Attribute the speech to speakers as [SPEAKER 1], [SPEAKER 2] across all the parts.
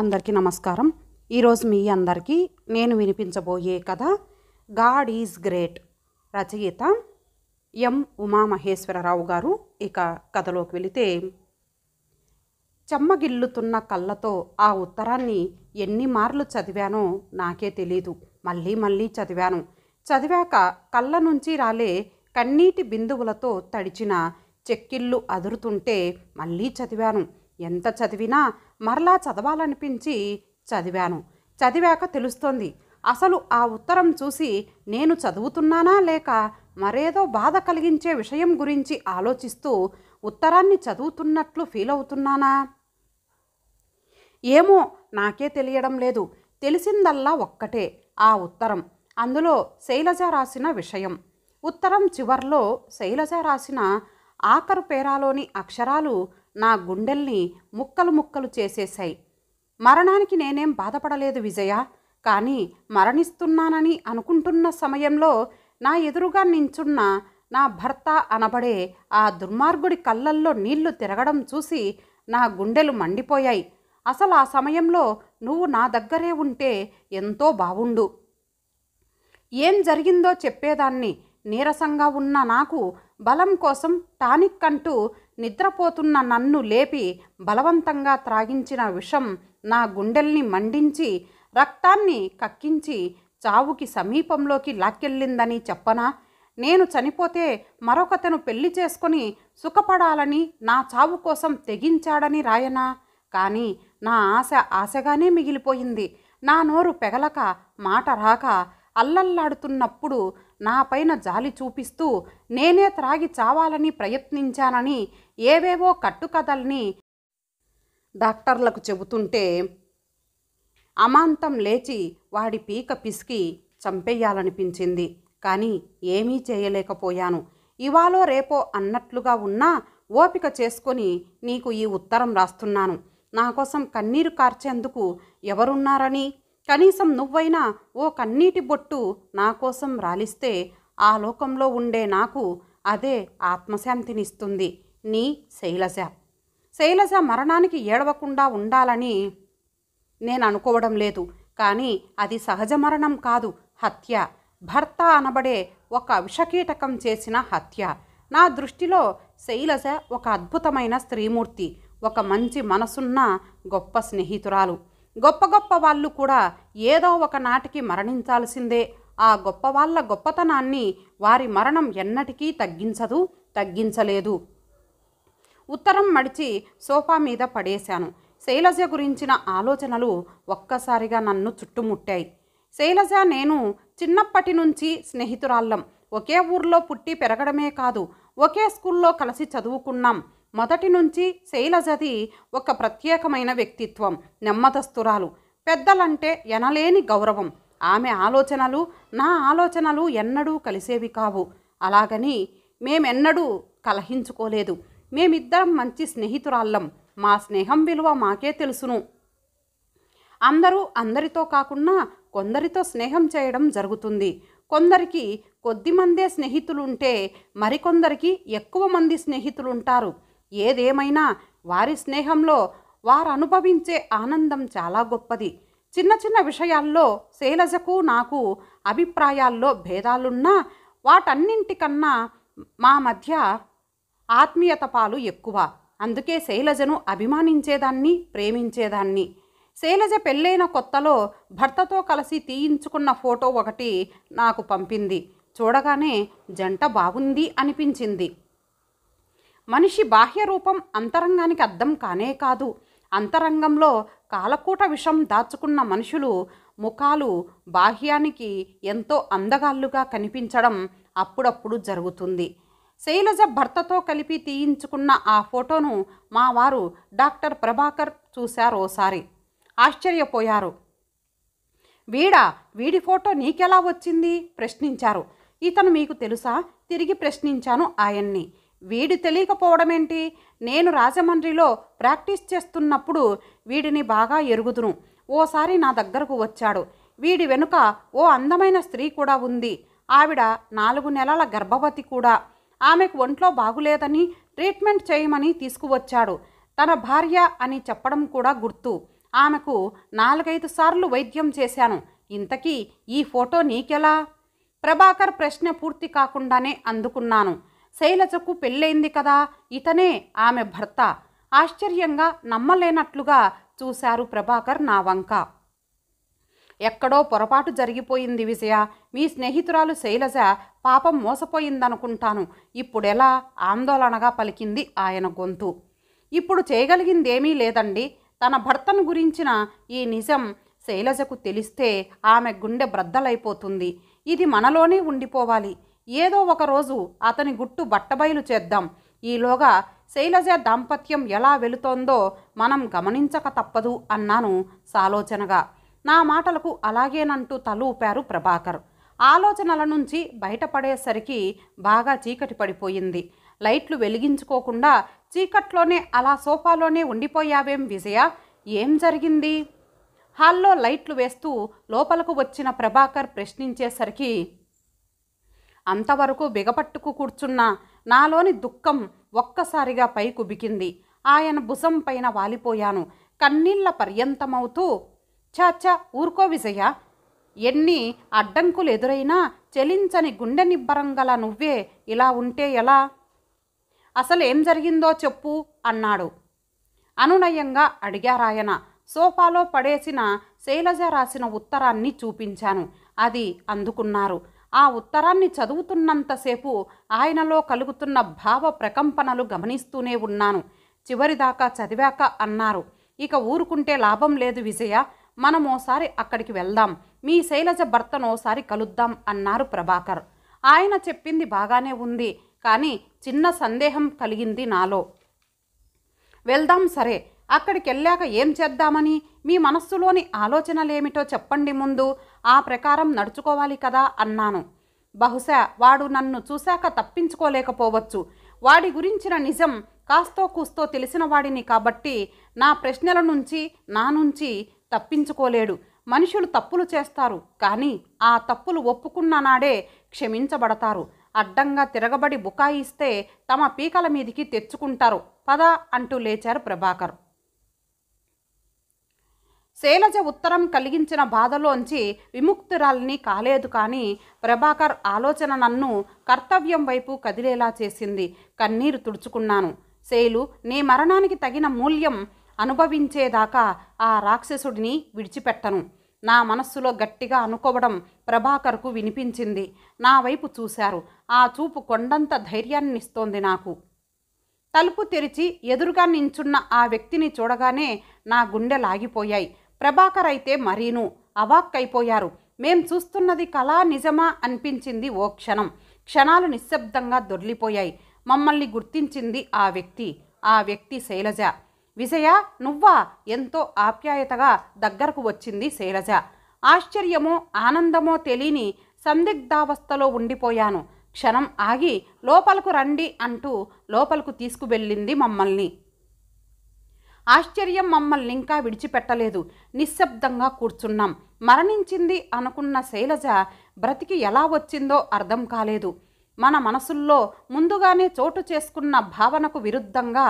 [SPEAKER 1] అందరికీ నమస్కారం ఈరోజు మీ అందరికీ నేను వినిపించబోయే కథ గాడ్ ఈజ్ గ్రేట్ రచయిత ఎం ఉమామహేశ్వరరావు గారు ఇక కథలోకి వెళితే చెమ్మగిల్లుతున్న కళ్ళతో ఆ ఉత్తరాన్ని ఎన్ని మార్లు చదివానో నాకే తెలీదు మళ్ళీ మళ్ళీ చదివాను చదివాక కళ్ళ నుంచి రాలే కన్నీటి బిందువులతో తడిచిన చెక్కిళ్ళు అదురుతుంటే మళ్ళీ చదివాను ఎంత చదివినా మరలా చదవాలనిపించి చదివాను చదివాక తెలుస్తోంది అసలు ఆ ఉత్తరం చూసి నేను చదువుతున్నానా లేక మరేదో బాధ కలిగించే విషయం గురించి ఆలోచిస్తూ ఉత్తరాన్ని చదువుతున్నట్లు ఫీల్ అవుతున్నానా ఏమో నాకే తెలియడం లేదు తెలిసిందల్లా ఒక్కటే ఆ ఉత్తరం అందులో శైలజ రాసిన విషయం ఉత్తరం చివర్లో శైలజ రాసిన ఆఖరు పేరాలోని అక్షరాలు నా గుండెల్ని ముక్కలు ముక్కలు చేసేశాయి మరణానికి నేనేం బాధపడలేదు విజయ కానీ మరణిస్తున్నానని అనుకుంటున్న సమయంలో నా ఎదురుగా నించున్న నా భర్త అనబడే ఆ దుర్మార్గుడి కళ్ళల్లో నీళ్లు తిరగడం చూసి నా గుండెలు మండిపోయాయి అసలు ఆ సమయంలో నువ్వు నా దగ్గరే ఉంటే ఎంతో బావుండు ఏం జరిగిందో చెప్పేదాన్ని నీరసంగా ఉన్న నాకు బలం కోసం టానిక్ అంటూ నిద్రపోతున్న నన్ను లేపి బలవంతంగా త్రాగించిన విషం నా గుండెల్ని మండించి రక్తాన్ని కక్కించి చావుకి సమీపంలోకి లాక్కెళ్ళిందని చెప్పనా నేను చనిపోతే మరొకతను పెళ్లి చేసుకొని సుఖపడాలని నా చావు కోసం తెగించాడని రాయనా కానీ నా ఆశ ఆశగానే మిగిలిపోయింది నా నోరు పెగలక మాట రాక అల్లల్లాడుతున్నప్పుడు నాపైన జాలి చూపిస్తూ నేనే త్రాగి చావాలని ప్రయత్నించానని ఏవేవో కట్టుకథల్ని డాక్టర్లకు చెబుతుంటే అమాంతం లేచి వాడి పీక పిసికి చంపేయాలనిపించింది కానీ ఏమీ చేయలేకపోయాను ఇవాలో రేపో అన్నట్లుగా ఉన్నా ఓపిక చేసుకొని నీకు ఈ ఉత్తరం రాస్తున్నాను నా కోసం కన్నీరు కార్చేందుకు ఎవరున్నారని కనీసం నువ్వైనా ఓ కన్నీటి బొట్టు నా కోసం రాలిస్తే ఆ లోకంలో ఉండే నాకు అదే ఆత్మశాంతినిస్తుంది నీ శైలజ శైలజ మరణానికి ఏడవకుండా ఉండాలని నేను అనుకోవడం లేదు కానీ అది సహజ మరణం కాదు హత్య భర్త అనబడే ఒక విషకీటకం చేసిన హత్య నా దృష్టిలో శైలజ ఒక అద్భుతమైన స్త్రీమూర్తి ఒక మంచి మనసున్న గొప్ప స్నేహితురాలు గొప్ప గొప్ప వాళ్ళు కూడా ఏదో ఒక నాటికి మరణించాల్సిందే ఆ గొప్ప వాళ్ళ గొప్పతనాన్ని వారి మరణం ఎన్నటికీ తగ్గించదు తగ్గించలేదు ఉత్తరం మడిచి సోఫా మీద పడేశాను శైలజ గురించిన ఆలోచనలు ఒక్కసారిగా నన్ను చుట్టుముట్టాయి శైలజ నేను చిన్నప్పటి నుంచి స్నేహితురాళ్ళం ఒకే ఊర్లో పుట్టి పెరగడమే కాదు ఒకే స్కూల్లో కలిసి చదువుకున్నాం మొదటి నుంచి శైలజది ఒక ప్రత్యేకమైన వ్యక్తిత్వం నెమ్మదస్తురాలు పెద్దలంటే ఎనలేని గౌరవం ఆమె ఆలోచనలు నా ఆలోచనలు ఎన్నడూ కలిసేవి కావు అలాగని మేమెన్నడూ కలహించుకోలేదు మేమిద్దరం మంచి స్నేహితురాళ్ళం మా స్నేహం విలువ మాకే తెలుసును అందరూ అందరితో కాకుండా కొందరితో స్నేహం చేయడం జరుగుతుంది కొందరికి కొద్ది మందే స్నేహితులుంటే మరికొందరికి ఎక్కువ మంది స్నేహితులుంటారు ఏదేమైనా వారి స్నేహంలో వారు అనుభవించే ఆనందం చాలా గొప్పది చిన్న చిన్న విషయాల్లో శైలజకు నాకు అభిప్రాయాల్లో భేదాలున్నా వాటన్నింటికన్నా మా మధ్య ఆత్మీయత పాలు ఎక్కువ అందుకే శైలజను అభిమానించేదాన్ని ప్రేమించేదాన్ని శైలజ పెళ్ళైన కొత్తలో భర్తతో కలిసి తీయించుకున్న ఫోటో ఒకటి నాకు పంపింది చూడగానే జంట బాగుంది అనిపించింది మనిషి బాహ్య రూపం అంతరంగానికి అర్థం కానే కాదు అంతరంగంలో కాలకూట విషం దాచుకున్న మనుషులు ముఖాలు బాహ్యానికి ఎంతో అందగాళ్ళుగా కనిపించడం అప్పుడప్పుడు జరుగుతుంది శైలజ భర్తతో కలిపి తీయించుకున్న ఆ ఫోటోను మా వారు డాక్టర్ ప్రభాకర్ చూశారు ఓసారి ఆశ్చర్యపోయారు వీడా వీడి ఫోటో నీకెలా వచ్చింది ప్రశ్నించారు ఇతను మీకు తెలుసా తిరిగి ప్రశ్నించాను ఆయన్ని వీడు తెలియకపోవడమేంటి నేను రాజమండ్రిలో ప్రాక్టీస్ చేస్తున్నప్పుడు వీడిని బాగా ఎరుగుదును ఓసారి నా దగ్గరకు వచ్చాడు వీడి వెనుక ఓ అందమైన స్త్రీ కూడా ఉంది ఆవిడ నాలుగు నెలల గర్భవతి కూడా ఆమెకు ఒంట్లో బాగులేదని ట్రీట్మెంట్ చేయమని తీసుకువచ్చాడు తన భార్య అని చెప్పడం కూడా గుర్తు ఆమెకు నాలుగైదు సార్లు వైద్యం చేశాను ఇంతకీ ఈ ఫోటో నీకెలా ప్రభాకర్ ప్రశ్న పూర్తి కాకుండానే అందుకున్నాను శైలజకు పెళ్ళైంది కదా ఇతనే ఆమె భర్త ఆశ్చర్యంగా నమ్మలేనట్లుగా చూశారు ప్రభాకర్ నా వంక ఎక్కడో పొరపాటు జరిగిపోయింది విజయ మీ స్నేహితురాలు శైలజ పాపం మోసపోయిందనుకుంటాను ఇప్పుడెలా ఆందోళనగా పలికింది ఆయన గొంతు ఇప్పుడు చేయగలిగిందేమీ లేదండి తన భర్తను గురించిన ఈ నిజం శైలజకు తెలిస్తే ఆమె గుండె బ్రద్దలైపోతుంది ఇది మనలోనే ఉండిపోవాలి ఏదో ఒకరోజు అతని గుట్టు బట్టబయలు చేద్దాం ఈలోగా శైలజ దాంపత్యం ఎలా వెళుతోందో మనం గమనించక తప్పదు అన్నాను సాలోచనగా నా మాటలకు అలాగేనంటూ తలూపారు ప్రభాకర్ ఆలోచనల నుంచి బయటపడేసరికి బాగా చీకటి పడిపోయింది లైట్లు వెలిగించుకోకుండా చీకట్లోనే అలా సోఫాలోనే ఉండిపోయావేం విజయ ఏం జరిగింది హాల్లో లైట్లు వేస్తూ లోపలకు వచ్చిన ప్రభాకర్ ప్రశ్నించేసరికి అంతవరకు బిగపట్టుకు కూర్చున్న నాలోని దుఃఖం ఒక్కసారిగా కుబికింది ఆయన భుజం పైన వాలిపోయాను కన్నీళ్ల పర్యంతమవుతూ చాచా ఊరుకో విజయ ఎన్ని అడ్డంకులు ఎదురైనా చెలించని గుండె నిబ్బరంగల నువ్వే ఇలా ఉంటే ఎలా అసలేం జరిగిందో చెప్పు అన్నాడు అనునయంగా అడిగారాయన సోఫాలో పడేసిన శైలజ రాసిన ఉత్తరాన్ని చూపించాను అది అందుకున్నారు ఆ ఉత్తరాన్ని చదువుతున్నంతసేపు ఆయనలో కలుగుతున్న భావ ప్రకంపనలు గమనిస్తూనే ఉన్నాను చివరిదాకా చదివాక అన్నారు ఇక ఊరుకుంటే లాభం లేదు విజయ మనం ఓసారి అక్కడికి వెళ్దాం మీ శైలజ భర్తను ఓసారి కలుద్దాం అన్నారు ప్రభాకర్ ఆయన చెప్పింది బాగానే ఉంది కానీ చిన్న సందేహం కలిగింది నాలో వెళ్దాం సరే అక్కడికి వెళ్ళాక ఏం చేద్దామని మీ మనస్సులోని ఆలోచనలేమిటో చెప్పండి ముందు ఆ ప్రకారం నడుచుకోవాలి కదా అన్నాను బహుశా వాడు నన్ను చూశాక తప్పించుకోలేకపోవచ్చు వాడి గురించిన నిజం కాస్తో కూస్తో తెలిసిన వాడిని కాబట్టి నా ప్రశ్నల నుంచి నా నుంచి తప్పించుకోలేడు మనుషులు తప్పులు చేస్తారు కానీ ఆ తప్పులు ఒప్పుకున్న నాడే క్షమించబడతారు అడ్డంగా తిరగబడి బుకాయిస్తే తమ పీకల మీదికి తెచ్చుకుంటారు పద అంటూ లేచారు ప్రభాకర్ శైలజ ఉత్తరం కలిగించిన బాధలోంచి విముక్తురాల్ని కాలేదు కానీ ప్రభాకర్ ఆలోచన నన్ను కర్తవ్యం వైపు కదిలేలా చేసింది కన్నీరు తుడుచుకున్నాను శైలు నీ మరణానికి తగిన మూల్యం అనుభవించేదాకా ఆ రాక్షసుడిని విడిచిపెట్టను నా మనస్సులో గట్టిగా అనుకోవడం ప్రభాకర్కు వినిపించింది నా వైపు చూశారు ఆ చూపు కొండంత ధైర్యాన్నిస్తోంది నాకు తలుపు తెరిచి ఎదురుగా నించున్న ఆ వ్యక్తిని చూడగానే నా గుండె లాగిపోయాయి ప్రభాకర్ అయితే మరీను అవాక్కైపోయారు మేం చూస్తున్నది కళా నిజమా అనిపించింది ఓ క్షణం క్షణాలు నిశ్శబ్దంగా దొర్లిపోయాయి మమ్మల్ని గుర్తించింది ఆ వ్యక్తి ఆ వ్యక్తి శైలజ విజయ నువ్వా ఎంతో ఆప్యాయతగా దగ్గరకు వచ్చింది శైలజ ఆశ్చర్యమో ఆనందమో తెలియని సందిగ్ధావస్థలో ఉండిపోయాను క్షణం ఆగి లోపలకు రండి అంటూ లోపలకు తీసుకువెళ్ళింది మమ్మల్ని ఆశ్చర్యం మమ్మల్ని ఇంకా విడిచిపెట్టలేదు నిశ్శబ్దంగా కూర్చున్నాం మరణించింది అనుకున్న శైలజ బ్రతికి ఎలా వచ్చిందో అర్థం కాలేదు మన మనసుల్లో ముందుగానే చోటు చేసుకున్న భావనకు విరుద్ధంగా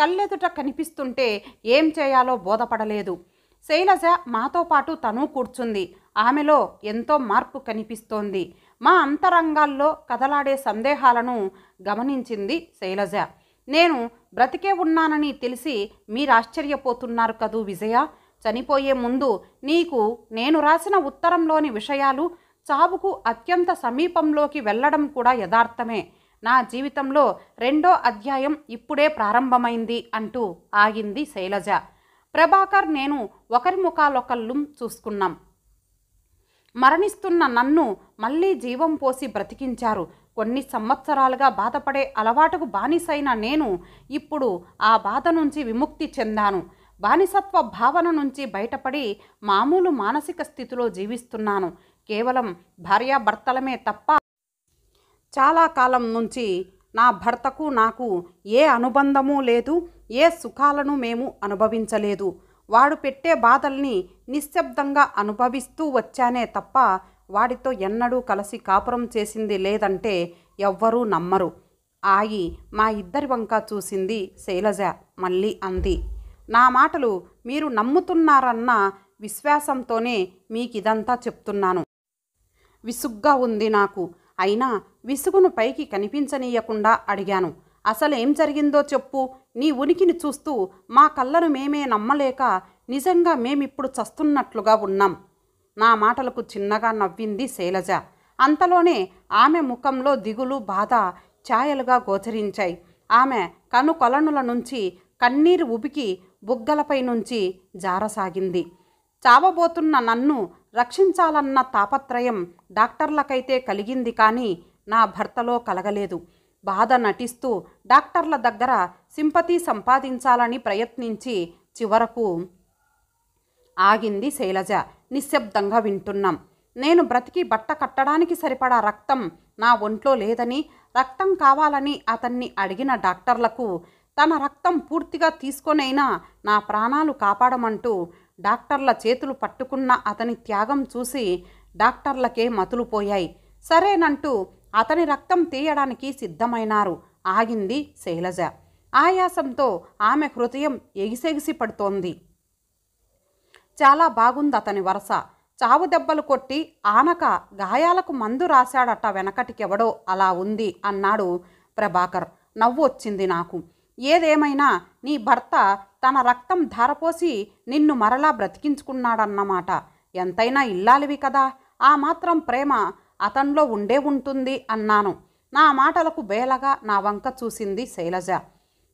[SPEAKER 1] కళ్ళెదుట కనిపిస్తుంటే ఏం చేయాలో బోధపడలేదు శైలజ మాతో పాటు తను కూర్చుంది ఆమెలో ఎంతో మార్పు కనిపిస్తోంది మా అంతరంగాల్లో కదలాడే సందేహాలను గమనించింది శైలజ నేను బ్రతికే ఉన్నానని తెలిసి మీరు ఆశ్చర్యపోతున్నారు కదూ విజయ చనిపోయే ముందు నీకు నేను రాసిన ఉత్తరంలోని విషయాలు చావుకు అత్యంత సమీపంలోకి వెళ్ళడం కూడా యథార్థమే నా జీవితంలో రెండో అధ్యాయం ఇప్పుడే ప్రారంభమైంది అంటూ ఆగింది శైలజ ప్రభాకర్ నేను ఒకరి ముఖాలొకళ్ళు చూసుకున్నాం మరణిస్తున్న నన్ను మళ్ళీ జీవం పోసి బ్రతికించారు కొన్ని సంవత్సరాలుగా బాధపడే అలవాటుకు బానిసైన నేను ఇప్పుడు ఆ బాధ నుంచి విముక్తి చెందాను బానిసత్వ భావన నుంచి బయటపడి మామూలు మానసిక స్థితిలో జీవిస్తున్నాను కేవలం భార్యాభర్తలమే తప్ప చాలా కాలం నుంచి నా భర్తకు నాకు ఏ అనుబంధము లేదు ఏ సుఖాలను మేము అనుభవించలేదు వాడు పెట్టే బాధల్ని నిశ్శబ్దంగా అనుభవిస్తూ వచ్చానే తప్ప వాడితో ఎన్నడూ కలిసి కాపురం చేసింది లేదంటే ఎవ్వరూ నమ్మరు ఆయి మా ఇద్దరి వంక చూసింది శైలజ మళ్ళీ అంది నా మాటలు మీరు నమ్ముతున్నారన్న విశ్వాసంతోనే మీకిదంతా చెప్తున్నాను విసుగ్గా ఉంది నాకు అయినా విసుగును పైకి కనిపించనీయకుండా అడిగాను అసలేం జరిగిందో చెప్పు నీ ఉనికిని చూస్తూ మా కళ్ళను మేమే నమ్మలేక నిజంగా మేమిప్పుడు చస్తున్నట్లుగా ఉన్నాం నా మాటలకు చిన్నగా నవ్వింది శైలజ అంతలోనే ఆమె ముఖంలో దిగులు బాధ ఛాయలుగా గోచరించాయి ఆమె కనుకొలనుల నుంచి కన్నీరు ఉబికి బుగ్గలపై నుంచి జారసాగింది చావబోతున్న నన్ను రక్షించాలన్న తాపత్రయం డాక్టర్లకైతే కలిగింది కానీ నా భర్తలో కలగలేదు బాధ నటిస్తూ డాక్టర్ల దగ్గర సింపతి సంపాదించాలని ప్రయత్నించి చివరకు ఆగింది శైలజ నిశ్శబ్దంగా వింటున్నాం నేను బ్రతికి బట్ట కట్టడానికి సరిపడా రక్తం నా ఒంట్లో లేదని రక్తం కావాలని అతన్ని అడిగిన డాక్టర్లకు తన రక్తం పూర్తిగా తీసుకొనైనా నా ప్రాణాలు కాపాడమంటూ డాక్టర్ల చేతులు పట్టుకున్న అతని త్యాగం చూసి డాక్టర్లకే మతులుపోయాయి సరేనంటూ అతని రక్తం తీయడానికి సిద్ధమైనారు ఆగింది శైలజ ఆయాసంతో ఆమె హృదయం ఎగిసెగిసి పడుతోంది చాలా బాగుంది అతని వరస చావు దెబ్బలు కొట్టి ఆనక గాయాలకు మందు రాశాడట వెనకటికెవడో అలా ఉంది అన్నాడు ప్రభాకర్ నవ్వు వచ్చింది నాకు ఏదేమైనా నీ భర్త తన రక్తం ధారపోసి నిన్ను మరలా బ్రతికించుకున్నాడన్నమాట ఎంతైనా ఇల్లాలివి కదా ఆ మాత్రం ప్రేమ అతనిలో ఉండే ఉంటుంది అన్నాను నా మాటలకు బేలగా నా వంక చూసింది శైలజ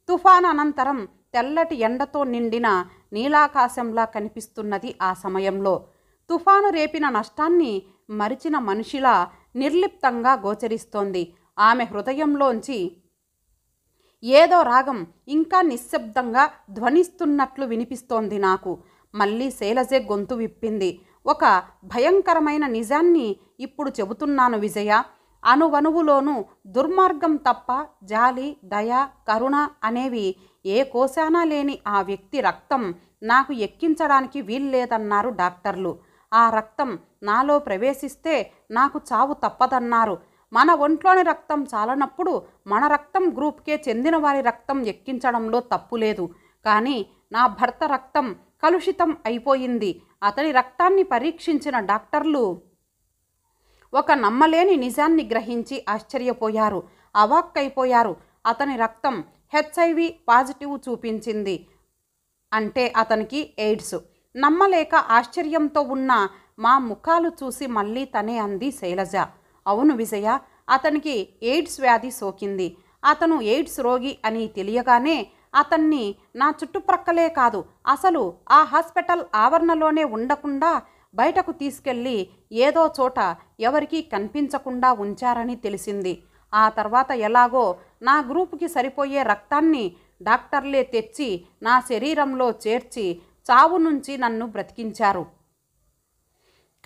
[SPEAKER 1] తుఫాన్ అనంతరం తెల్లటి ఎండతో నిండిన నీలాకాశంలా కనిపిస్తున్నది ఆ సమయంలో తుఫాను రేపిన నష్టాన్ని మరిచిన మనిషిలా నిర్లిప్తంగా గోచరిస్తోంది ఆమె హృదయంలోంచి ఏదో రాగం ఇంకా నిశ్శబ్దంగా ధ్వనిస్తున్నట్లు వినిపిస్తోంది నాకు మళ్ళీ శైలజే గొంతు విప్పింది ఒక భయంకరమైన నిజాన్ని ఇప్పుడు చెబుతున్నాను విజయ అణువణువులోనూ దుర్మార్గం తప్ప జాలి దయ కరుణ అనేవి ఏ కోశానా లేని ఆ వ్యక్తి రక్తం నాకు ఎక్కించడానికి వీల్లేదన్నారు డాక్టర్లు ఆ రక్తం నాలో ప్రవేశిస్తే నాకు చావు తప్పదన్నారు మన ఒంట్లోని రక్తం చాలనప్పుడు మన రక్తం గ్రూప్కే చెందిన వారి రక్తం ఎక్కించడంలో తప్పు లేదు కానీ నా భర్త రక్తం కలుషితం అయిపోయింది అతని రక్తాన్ని పరీక్షించిన డాక్టర్లు ఒక నమ్మలేని నిజాన్ని గ్రహించి ఆశ్చర్యపోయారు అవాక్కైపోయారు అతని రక్తం హెచ్ఐవి పాజిటివ్ చూపించింది అంటే అతనికి ఎయిడ్స్ నమ్మలేక ఆశ్చర్యంతో ఉన్న మా ముఖాలు చూసి మళ్ళీ తనే అంది శైలజ అవును విజయ అతనికి ఎయిడ్స్ వ్యాధి సోకింది అతను ఎయిడ్స్ రోగి అని తెలియగానే అతన్ని నా చుట్టుప్రక్కలే కాదు అసలు ఆ హాస్పిటల్ ఆవరణలోనే ఉండకుండా బయటకు తీసుకెళ్ళి ఏదో చోట ఎవరికీ కనిపించకుండా ఉంచారని తెలిసింది ఆ తర్వాత ఎలాగో నా గ్రూపుకి సరిపోయే రక్తాన్ని డాక్టర్లే తెచ్చి నా శరీరంలో చేర్చి చావు నుంచి నన్ను బ్రతికించారు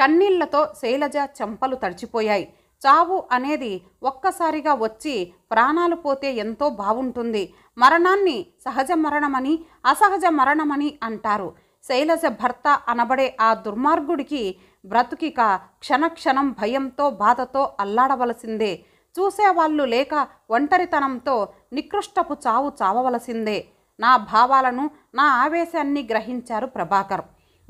[SPEAKER 1] కన్నీళ్లతో శైలజ చెంపలు తడిచిపోయాయి చావు అనేది ఒక్కసారిగా వచ్చి ప్రాణాలు పోతే ఎంతో బాగుంటుంది మరణాన్ని సహజ మరణమని అసహజ మరణమని అంటారు శైలజ భర్త అనబడే ఆ దుర్మార్గుడికి బ్రతుకిక క్షణక్షణం భయంతో బాధతో అల్లాడవలసిందే చూసేవాళ్ళు లేక ఒంటరితనంతో నికృష్టపు చావు చావవలసిందే నా భావాలను నా ఆవేశాన్ని గ్రహించారు ప్రభాకర్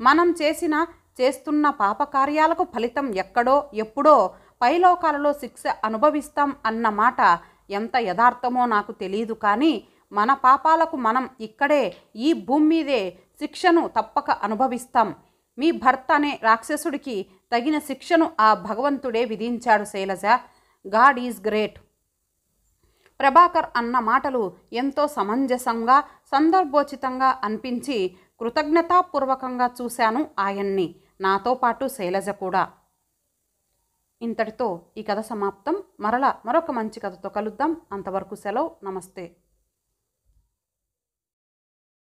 [SPEAKER 1] మనం చేసిన చేస్తున్న పాపకార్యాలకు ఫలితం ఎక్కడో ఎప్పుడో పైలోకాలలో శిక్ష అనుభవిస్తాం అన్న మాట ఎంత యథార్థమో నాకు తెలియదు కానీ మన పాపాలకు మనం ఇక్కడే ఈ భూమి మీదే శిక్షను తప్పక అనుభవిస్తాం మీ భర్త అనే రాక్షసుడికి తగిన శిక్షను ఆ భగవంతుడే విధించాడు Shailaja God is great Prabhakar అన్న మాటలు ఎంతో సమంజసంగా సందర్భోచితంగా అనిపించి కృతజ్ఞతాపూర్వకంగా చూశాను ఆయన్ని నాతో పాటు శైలజ కూడా ఇంతటితో ఈ కథ సమాప్తం మరల మరొక మంచి కథతో కలుద్దాం అంతవరకు సెలవు నమస్తే